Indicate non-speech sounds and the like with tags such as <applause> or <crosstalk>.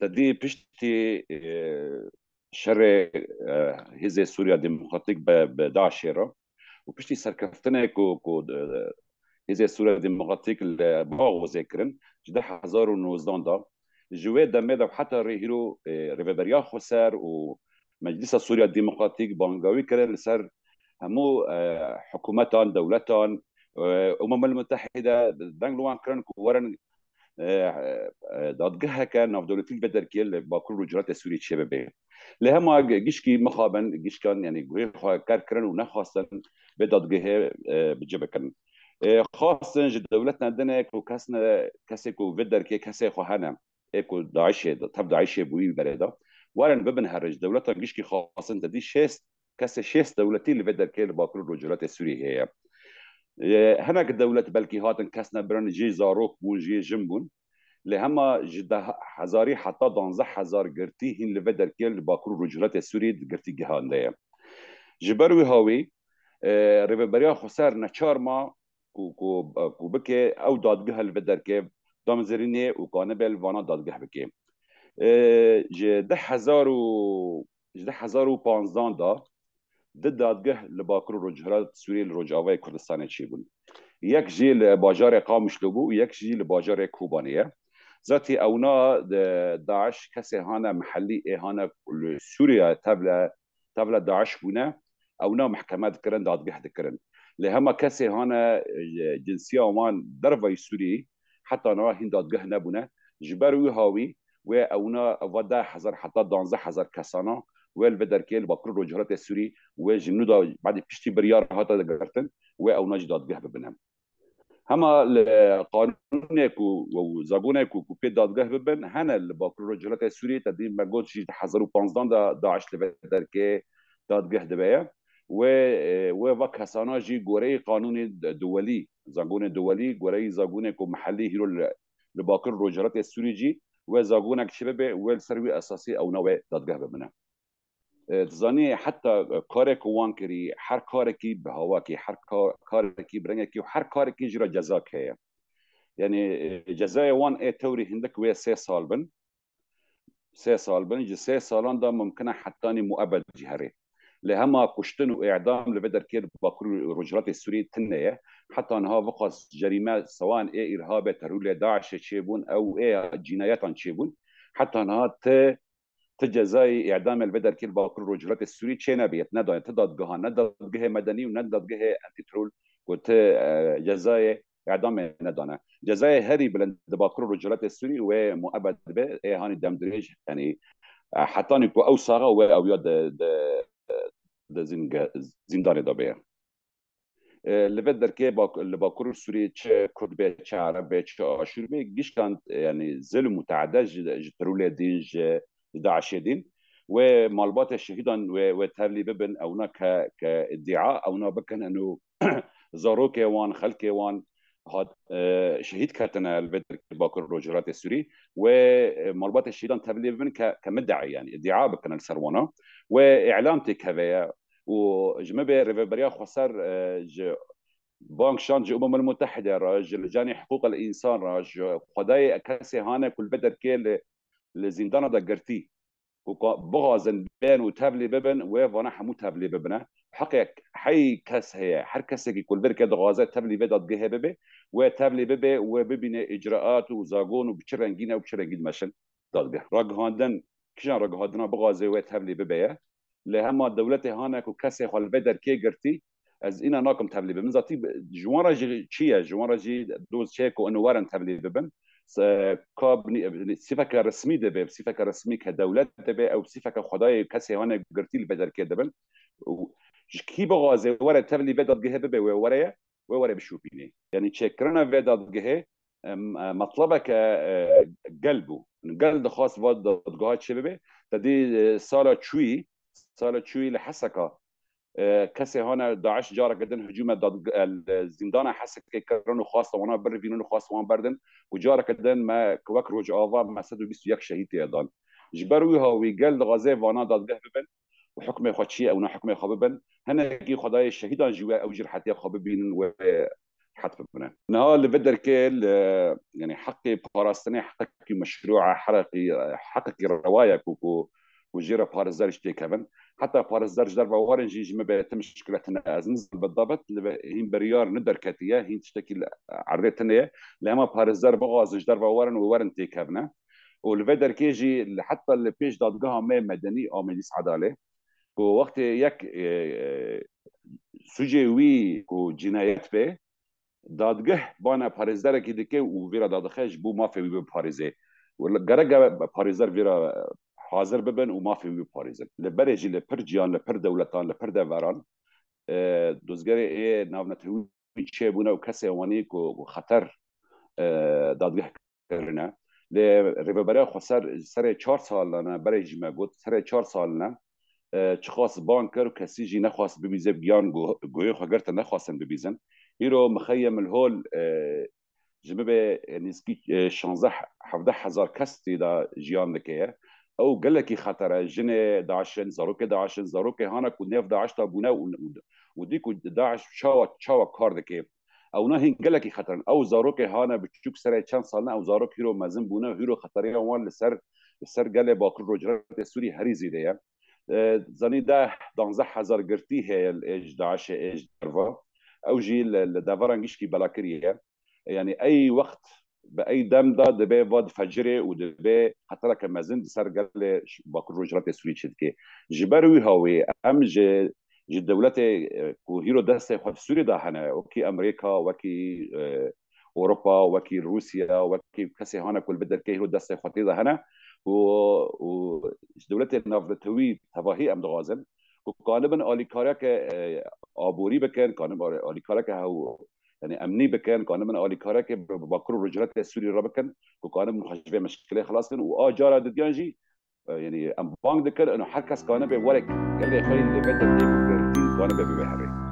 تدي پشتی اه، شر هزه اه، سوریا دموکراتیک به داعش را و پشتی سرکفتنه کو کو هزه اه، سوریا دموکراتیک باغ وزکرن جدا 2019 دا جوه دمه حتى هيرو ريفبريا خسر و مجلس سوريا ديمقراطيك بانغاوي كرن سر همو حكومتان دولتان الامم المتحده دنگلوان كرن ورن دادگاه کن ناف دولتی بدر کل با کل رجرات سوری چه ببین له ما گیش کی مخابن گیش کن یعنی گوی خواه کار کرن و نخواستن به دادگاه اه، بجب بکن اه، خواستن جد دولت ندنه که کس نه کسی کو بدر که کسی خو هنم اکو دا تب داعش بوی بردا ورن ببن هرج دولت گیش کی خواستن دادی شست کسی شست دولتی لبدر کل با کل رجرات سوری هه هناك الدولات بلكي هاتن كسنا برن جي زاروك بون جي جم بون لي هما جدا حزاري حتى دانزه حزار قرتي هين لفدر كيل باكور رجلات السوري قرتي جهان ليا جبروي هاوي ريبريا خسر نشارما کو کو کو بکه او دادگاه البدر که دامزرینه و کانه بل وانا دادگاه بکه ج ده هزار و ج ده هزار و پانزدان دا د دادگه لباکر روجهرا سوریه روجاوای کردستان چی بون یک جی لباجار قامش لبو یک جی لباجار کوبانیه ذاتی اونا داعش کسی هانا محلی هانا سوریا تبلا تبلا داعش بونه اونا محکمه دکرن دادگه دکرن لهما کسی هانا جنسی آمان در وی سوری حتی نوا هین دادگه نبونه جبر وی هاوی و اونا ودا هزار حتی دانزه هزار کسانا بدر كيل بقرر جهرات السوري وجنودا بعد بيشتي بريار هاتا دقرتن واو او نجدات جهب بنهم هما القانونك وزابونك وكوبي داد جهب بن هنا اللي بقرر جهرات السوري تدين ما قلت شي حزرو بانزدان دا داعش لبدر كي داد جهد بيا و و وك هساناجي جوري قانون دولي زاغون دولي جوري كو محلي هيرو لباقر روجرات السوريجي وزاغونك شباب والسروي اساسي او نوع دادگاه بمنه زانیه حتی کار کوان کری هر کار کی به هوا کی هر کار کی برنگ کی هر کار کی جرا جزا که یعنی اه، جزای وان ای توری هندک و سه سال بن سه سال بن جه سه سالان دا ممکنه حتانی مؤبد جهره لهما قشتن و اعدام لبدر كير باكر رجرات السورية تنية حتى انها وقص جريمة سواء اي ارهاب ترول داعش شيبون او اي جنايات شيبون حتى انها ت تجي اعدام البدر كيل باكر رجلات السوري تشينا بيت ندا تداد جها ندا جهه مدني وندا جهه انتي ترول قلت آه، جزاي اعدام ندانا جزاي هري بلند باكر رجلات السوري ومؤبد به هاني دمدريج يعني آه، حتى نكو او صاغه و او يد زندان زنداني دابيه لبد که با لباكور سوری چه کرد به چه عرب به چه اشور به گیش كان يعني ظلم متعدد جترول جه داعش داعشدين ومالبات شهيدا وتهلي ببن او نك كادعاء او نبكن انه <clears throat> زاروك وان خلك وان هاد آه، شهيد كاتنا البدر باكر روجرات السوري ومالبات الشهيدان تبلي بن كمدعي يعني ادعاء بكن السروانه واعلامتي هذايا وجمبي ريفبريا خسر آه، بانك شانج الامم المتحده راج جاني حقوق الانسان راج خداي كاسي هانا كل بدر كيل لزندانه لزندانا وقا بغا زندان وتابلي ببن وفانا حموت تابلي ببنا حقيق حي كاس هي حر كاسكي كل بركة دغازه تابلي بدا تجه ببي وتابلي ببي وببنا إجراءات وزاغون وبشرنجينا وبشرنجين مشن دالجه رجهاندن كشان بغا زي وتبلي ببي لهما دولة هانك وكاسة خال بدر كي قرتي از اینا ناکم تبلی ببن زاتی جوان را جی چیه جوان را جی دوز چیکو انو ورن تبلی ببن كاب بصفه كرسمي دبي بصفه كرسمي كدولة دبي او بصفه كخداي كسي وانا قرتي البدر كدبن كي بغاز ورا تبلي بدر جهه دبي ورا ورا بشوبيني يعني تشكرنا بدر جهه مطلبك قلبه آه، قلب خاص بدر جهه شبه تدي آه، سالا شوي سالا شوي لحسكه کسی ها داعش جارا کدن هجوم داد زندان حس که کردن خاص و نه بر وینون خاص وان بردن و جارا کدن ما کوک روز آوا ما 121 شهید جبر وی ها وی گل غازه وانا دادگه ببن و حکم خودشی او نه حکم خواب ببن هنگی خدای شهیدان جوا او حتی خواب ببینن و حتی بنا نه اللي بدر كيل يعني حقي پاراستنی حق مشروع حقي حق روايه كوكو وجيرا بارزارش تي كمان حتى فارس درج دربه وارنجي يجي ما مشكلة شكلة نازنز بالضبط هين بريار ندر كاتيا هين تشتكي عريت هنا لما فار دربه غازج دربه وارن وارن تيك هبنا والفيدر كيجي حتى البيج دات جها ما مدني او مجلس عداله ووقت يك آه، سوجي وي وجنايات به دادگه بان پاریزدر که دکه و ویرا دادخش بو مافی بو پاریزه و گرگ پاریزر ویرا حاضر ببن و في وی پاریزن لبره جی لپر جیان لپر دولتان لپر دوران اه، دوزگره ای اه، ناونت هوی چه بونه و کسی وانی کو خطر اه، دادگه کرنه ریببره خو سر سر 4 سال نه برای ما گوت سر 4 سال نه چخواس بانکر کسی جی نخواست ببیزه بیان گوی خو گرت نخواستن ببیزن ایرو مخیم الهول جمبه نسکی 16 هزار کس دا جیان دکه او قال لك خاطر جنة داعش نزاروك داعش نزاروك هانا كنا في داعش تابونا وديكو داعش شاوا شاوا كار او نه قال لك خطر او زاروك هانا بتشوك سر شان سالنا او زاروك هيرو مازن بونا هيرو خطريه وان لسر لسر قال باكر روجرات سوري هري زيديه آه، زاني ده دانزه هزار قرتي هي الاج داعش اج درفا او جي الدافرانجيش كي يعني اي وقت به ای دم دا د به ود فجر او د به خطر که مزن سرګل باکر رجرات سویچ کې جبر وی هاوی ام ج ج دولت کو هیرو دست خو سوری ده نه او کی امریکا و کی اوروبا و کی روسیا و کی کسی هانه کل بدر کی هیرو دست خو ده نه و و دولت نافلتوی تباهی ام دغازن و قانبا آلیکارک آبوری بکن قانبا آلیکارک هاو يعني امني بكان قانون من اولي كارك بكرو رجلات السوري ربكن قانون من حشبه مشكله خلاص واه جارا دجانجي يعني ام بانج دكر انه حركس قانون بورك قال لي خلي اللي بدك قانون ببحري